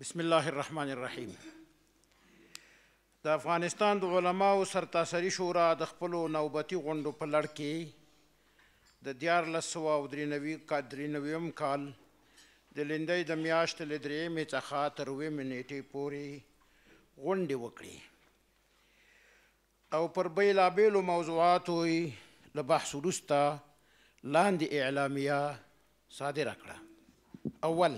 بسم الله الرحمن الرحیم د افغانستان د علماو سرتاسري شورا د خپل نوبتي غونډو په لړ کې د دیار لسوا او درنوي کا درنويم کال د لیندۍ د میاشت له درې می څخه تر وې منېټې پورې غونډې وکړي او پر بیلابېلو موضوعاتو له بحث وروسته لاندې اعلامیه صادره کړه اول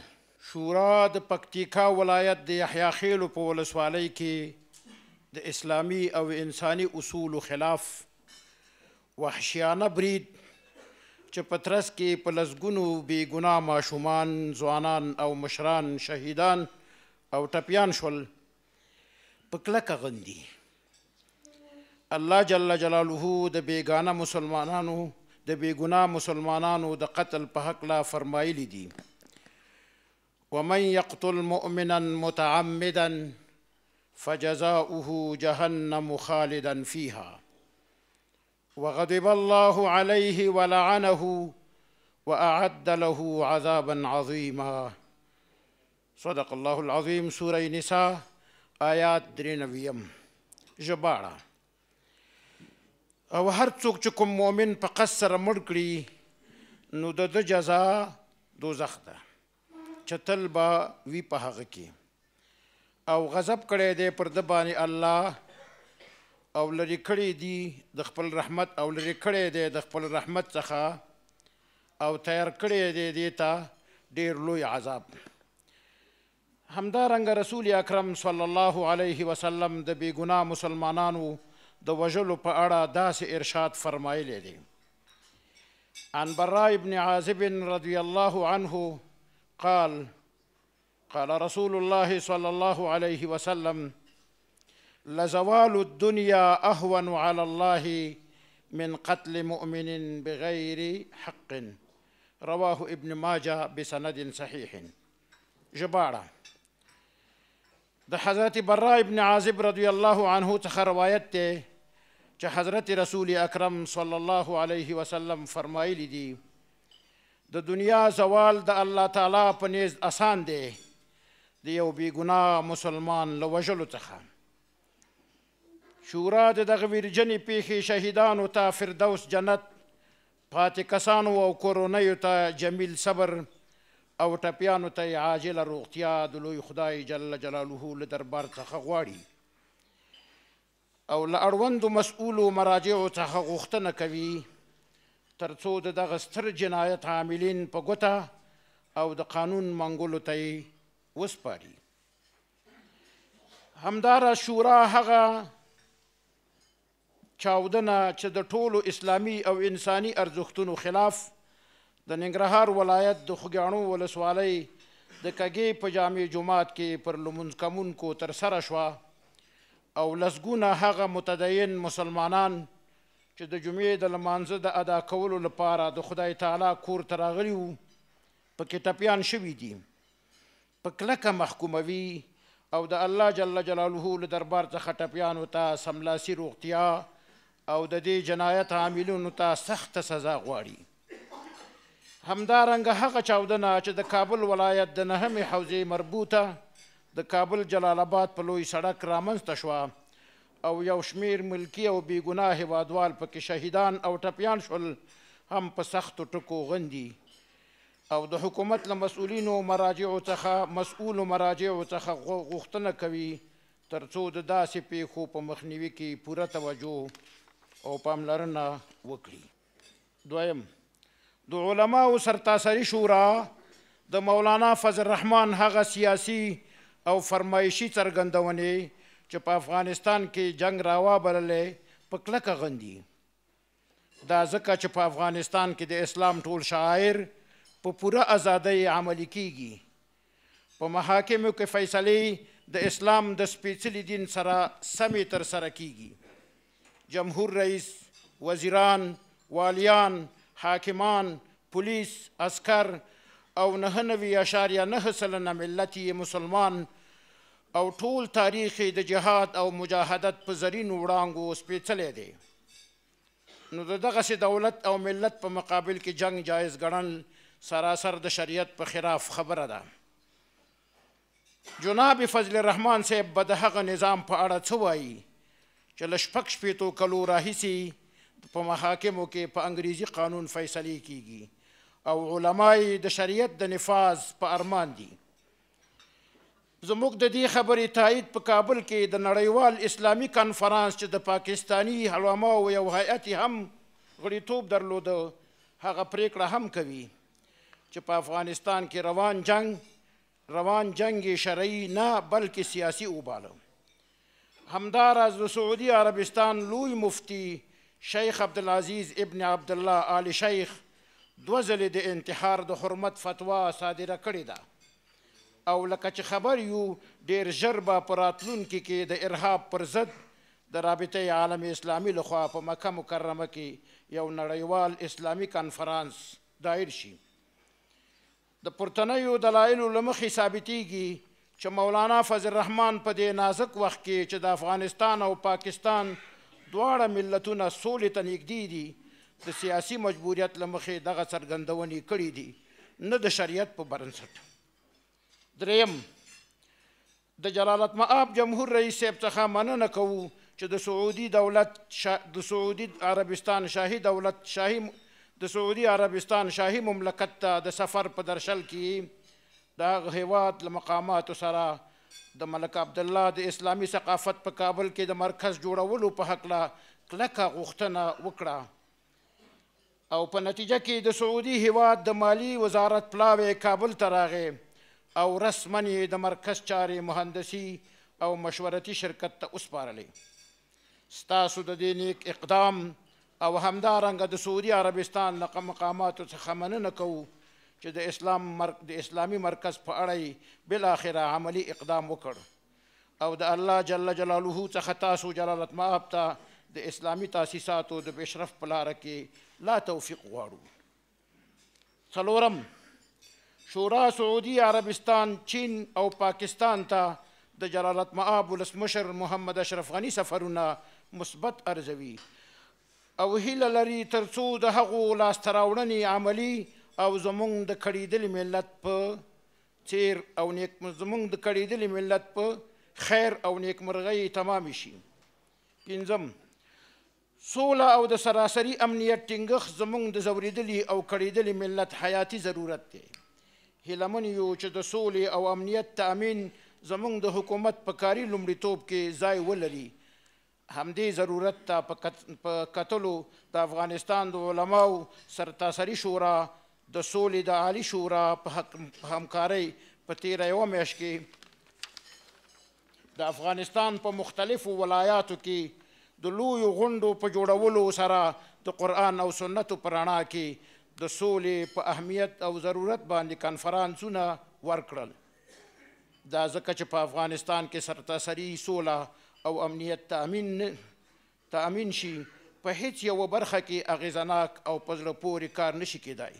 شورا د پکتیکا ولایت د یحیی خیلو په ولسوالۍ کې د اسلامی او انساني اصولو خلاف وحشیانه برید چې پترس کې په لسګونو بې ګناه ماشومان ځوانان او مشران شهیدان او ټپیان شول په کلکه غندي الله جل جلاله د بیګانه مسلمانانو د بې ګناه مسلمانانو د قتل په حق لا فرمایلی دي ومن يقتل مؤمنا متعمدا فجزاؤه جهنم خالدا فيها وغضب الله عليه ولعنه واعد له عذابا عظيما صدق الله العظيم سوره نساء آیات درنویم جبارة او هر څوک چې کوم مؤمن په قصر مړ کړي نو د جزا دوزخ ده چتل با وی په هغه کې او غضب کړي دی پر د باندې الله او لری کړي دی د خپل رحمت او لری کړي دی د خپل رحمت څخه او تیار کړي دی دیتا ډیر لوی عذاب همدارنګ رسول اکرم صلی الله علیه وسلم د بی ګنا مسلمانانو د وجلو په اړه داسې ارشاد فرمایلی دی عن براء بن عازب رضي الله عنه قال قال رسول الله صلى الله عليه وسلم لزوال الدنيا اهون على الله من قتل مؤمن بغير حق رواه ابن ماجه بسند صحيح جبارة ده حضرت براء ابن عازب رضي الله عنه څخه روایت حضرت رسول أكرم صلى الله عليه وسلم فرمائل دی د دنیا زوال د الله تعالی په نزد اسان دی د یو بی ګناه مسلمان له وژلو څخه شورا د دغه ویرجنې پیښې شهیدانو ته فردوس جنت پاتې کسانو او کورونیو ته جمیل صبر او ټپیانو ته عاجله روغتیا د لوی خدای جل جلاله له دربار څخه غواړي او له اړوندو مسؤولو مراجعو څخه غوښتنه کوي ترڅو د دغه ستر جنایت عاملین په ګوته او د قانون منګولو ته یې وسپاري همدارا شورا هغه چاودنه چې د ټولو اسلامي او انساني ارزښتونو خلاف د ننګرهار ولایت د خوږیاڼو ولسوالۍ د کګې په جامع جماعت کې پر لمونځ کوونکو ترسره شوه او لسګونه هغه متدین مسلمانان چې د جمعې د لمانځه د ادا کولو لپاره د خدای تعالی کور ته راغلي وو پکې ټپیان شوي دي په کلکه محکوموي او د الله جل جلاله له دربار څخه ټپیانو ته سملاسي روغتیا او د دې جنایت عاملونو ته سخت سزا غواړي همدارنګه هغه چاودنه چې د کابل ولایت د نهمې حوزې مربوطه د کابل جلال آباد په لوی سړک رامنځته شوه او یو شمیر ملکی او بیګناه هوادوال پکې شهیدان او ټپیان شول هم په سختو ټکو غندي او د حکومت له مسؤلینو مراجعو څخه مسؤول مراجعو څخه غوښتنه کوي ترڅو د داسې پیښو په مخنیوي کې پوره توجه او پاملرنه وکړي دویم د علماو سرتاسري شورا د مولانا فضل الرحمن هغه سیاسي او فرمایشي څرګندونې چې په افغانستان کې جنگ راوا بللې په کلکه غندي دا ځکه چې په افغانستان کې د اسلام ټول شاعر په پوره ازادۍ عملی کیږي په محاکمو کې فیصلې د اسلام د سپېڅلي دین سره سمې ترسره کیږي جمهور رئیس وزیران والیان حاکمان پولیس عسکر او نهه نوي اشاریه نه سلنه ملت مسلمان او ټول تاریخ د جهاد او مجاهدت په زرین وړانګو سپېڅلی دی نو د دغسې دولت او ملت په مقابل کې جنگ جایز ګڼل سراسر د شریعت په خلاف خبره ده جناب فضل الرحمن صاحب به د هغه نظام په اړه څه وایي چې له شپږ شپېتو کلو راهیسې په محاکمو کې په انګریزي قانون فیصلې کیږي او علما د شریعت د نفاظ په ارمان دي زموږ د دې خبرې تایید په کابل کې د نړیوال اسلامي کانفرانس چې د پاکستانی حلوماو یو هیئت هم غړیتوب درلوده هغه پریکړه هم کوي چې په افغانستان کې روان جنگ روان جنگ شرعي نه بلکې سیاسي وباله همداراز د سعودي عربستان لوی مفتی شیخ عبدالعزیز ابن عبدالله آل شیخ دوه ځلې د انتحار د حرمت فتوا صادره کړې ده او لکه چې خبر یو ډیر ژر به په راتلونکي کې د ارهاب پر ضد د رابطې عالم اسلامي لخوا په مکه مکرمه کې یو نړیوال اسلامي کانفرانس دایر شي د پورتنیو دلایلو له مخې ثابتېږي چې مولانا فضل الرحمن په دې نازک وخت کې چې د افغانستان او پاکستان دواړه ملتونه سولې ته نږدې دي د سیاسي مجبوریت لمخې دغه څرګندونې کړې دي نه د شریعت په بنسټ دریم د جلالت مآب جمهور رئیس صاحب څخه مننه کوو چې د سعودي دولت شا... د سعودي عربستان شاهي دولت شاهي د سعودي عربستان شاهي مملکت ته د سفر په درشل کې د هیواد له مقاماتو سره د ملک عبد الله د اسلامي ثقافت په کابل کې د مرکز جوړولو په حق لا کلکه غوښتنه وکړه او په نتیجه کې د سعودي هیواد د مالی وزارت پلاوی کابل ته راغی او رسما یې د مرکز چارې مهندسي او مشورتي شرکت ته وسپارلې ستاسو د دې نیک اقدام او همدارنګه د سعودي عربستان له مقاماتو څخه مننه کوو چې د اسلام مرک د اسلامي مرکز په اړه یې بلاخره عملی اقدام وکړ او د الله جل جلاله څخه تاسو جلالت مآب ته د اسلامي تاسیساتو د بشرف په لاره کې لا توفیق غواړو څلورم شورا سعودي عربستان چین او پاکستان ته د جلالت مآب ولسمشر محمد اشرف غنی سفرونه مثبت ارزوي او هیله لري ترڅو د هغو لاسته راوړنې عملي او زموږ د کړېدلي ملت په تیر او نیک زموږ د کړېدلي ملت په خیر او نیکمرغۍ تمام شي پنځم سوله او د سراسري امنیت ټینګښت زموږ د زوریدلي او کړېدلي ملت حیاتي ضرورت دی هیلمن یو چې د سولې او امنیت تامین زموږ د حکومت په کاري لومړیتوب کې ځای ولري همدې ضرورت ته په کتلو د افغانستان د علماو سرتاسري شورا د سولې د عالی شورا په همکارۍ په تیره یوه میاشت کې د افغانستان په مختلفو ولایاتو کې د لویو غونډو په جوړولو سره د قرآن او سنتو په رڼا کې د سولې په اهمیت او ضرورت باندې کانفرانسونه ورکړل دا ځکه چې په افغانستان کې سرتاسري سوله او امنیت تامین تامین شي په هیڅ یو برخه کې اغیزناک او پزړه پوري کار نشي کېدای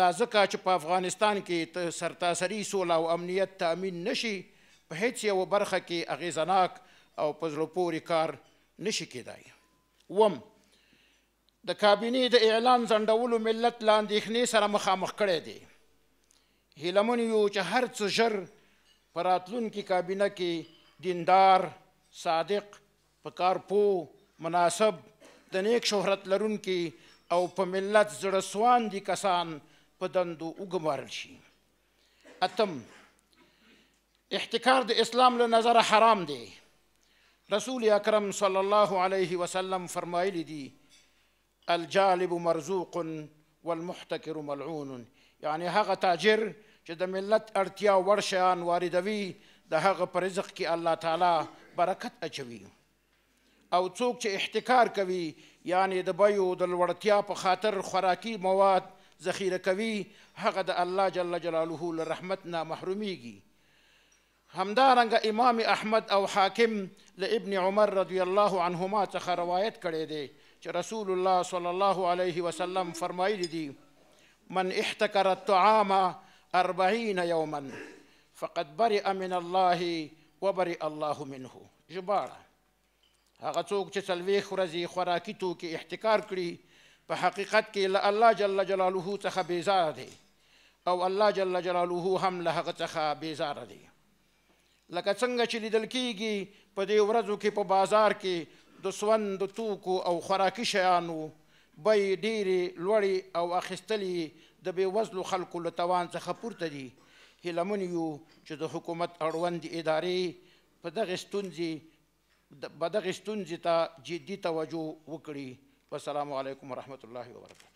دا ځکه چې په افغانستان کې سرتاسري سوله او امنیت تامین نشي په هیڅ یو برخه کې اغیزناک او پزړه پوري کار نشي کېدای وم د کابینې د اعلان ځنډولو ملت له اندېښنې سره مخامخ کړی دی هیلمن یو چې هر څه ژر په راتلونکي کابینه کې دیندار صادق په کارپو مناسب د نیک شهرت لرونکي او په ملت زړه سواندي کسان په دندو وګمارل شي اتم احتکار د اسلام له نظره حرام دی رسول اکرم صلی الله علیه وسلم فرمایلی دی الجالب مرزوق والمحتکر ملعون یعنی هغه تاجر چې د ملت اړتیا ور شیان واردوي د هغه پر رزق کې الله تعالی برکت اچوي او څوک چې احتکار کوي یعنی د بیو د لوړتیا په خاطر خوراکي مواد ذخیره کوي هغه د الله جل جلاله له رحمت نه محرومیږي همدارنګه امام احمد او حاکم له ابن عمر رضی الله عنهما څخه روایت کړی دی چې رسول الله صلی الله علیه وسلم فرمایلی دي من احتکر الطعام أربعين يوما فقد برئ من الله وبرئ الله منه جبارا هغه څوک چې څلوېښت ورځې خوراکي توکي احتکار کړي په حقیقت کې له الله جل جلاله څخه بیزاره دی او الله جل جلاله هم له هغه څخه بیزاره دی لکه څنګه چې لیدل کیږي په دې ورځو کې په بازار کې د سوند د توکو او خوراکي شیانو بې ډېرې لوړې او اخیستلې د بېوزلو خلکو له توان څخه پورته دي هیلمن یو چې د حکومت اړوند ادارې په دغه ستونزې به دغه ستونزې ته جدي توجه وکړي والسلام علیکم ورحمت الله وبرکاته